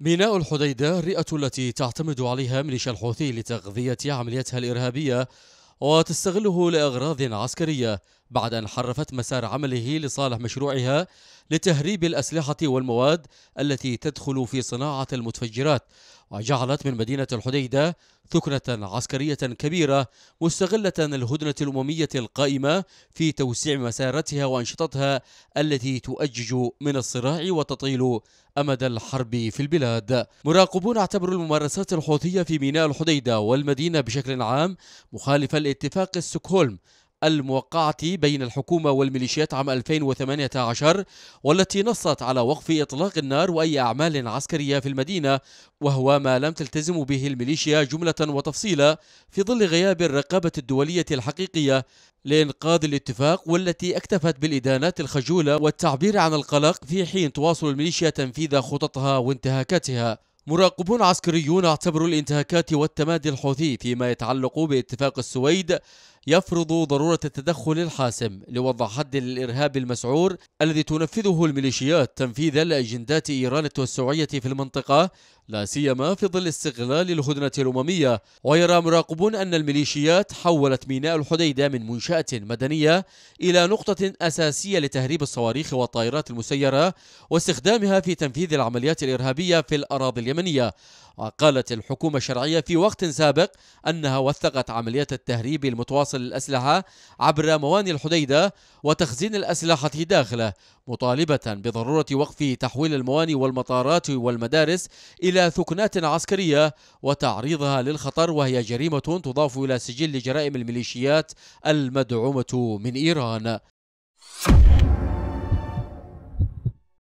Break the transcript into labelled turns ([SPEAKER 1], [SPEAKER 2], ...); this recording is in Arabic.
[SPEAKER 1] ميناء الحديدة الرئة التي تعتمد عليها ميليشيا الحوثي لتغذية عملياتها الإرهابية وتستغله لأغراض عسكرية بعد أن حرفت مسار عمله لصالح مشروعها لتهريب الأسلحة والمواد التي تدخل في صناعة المتفجرات وجعلت من مدينة الحديدة ثكنة عسكرية كبيرة مستغلة الهدنة الأممية القائمة في توسيع مسارتها وأنشطتها التي تؤجج من الصراع وتطيل أمد الحرب في البلاد مراقبون اعتبروا الممارسات الحوثية في ميناء الحديدة والمدينة بشكل عام مخالفة لاتفاق السكهولم الموقعة بين الحكومة والميليشيات عام 2018 والتي نصت على وقف إطلاق النار وأي أعمال عسكرية في المدينة وهو ما لم تلتزم به الميليشيا جملة وتفصيلا في ظل غياب الرقابة الدولية الحقيقية لإنقاذ الاتفاق والتي اكتفت بالإدانات الخجولة والتعبير عن القلق في حين تواصل الميليشيا تنفيذ خططها وانتهاكاتها مراقبون عسكريون اعتبروا الانتهاكات والتمادي الحوثي فيما يتعلق باتفاق السويد يفرض ضرورة التدخل الحاسم لوضع حد للإرهاب المسعور الذي تنفذه الميليشيات تنفيذا لأجندات إيران التوسعية في المنطقة لا سيما في ظل استغلال الهدنة الأممية ويرى مراقبون أن الميليشيات حولت ميناء الحديدة من منشأة مدنية إلى نقطة أساسية لتهريب الصواريخ والطائرات المسيرة واستخدامها في تنفيذ العمليات الإرهابية في الأراضي اليمنية وقالت الحكومة الشرعية في وقت سابق أنها وثقت عمليات التهريب المتواصل للأسلحة عبر مواني الحديدة وتخزين الأسلحة داخله مطالبة بضرورة وقف تحويل المواني والمطارات والمدارس إلى ثكنات عسكرية وتعريضها للخطر وهي جريمة تضاف إلى سجل جرائم الميليشيات المدعومة من إيران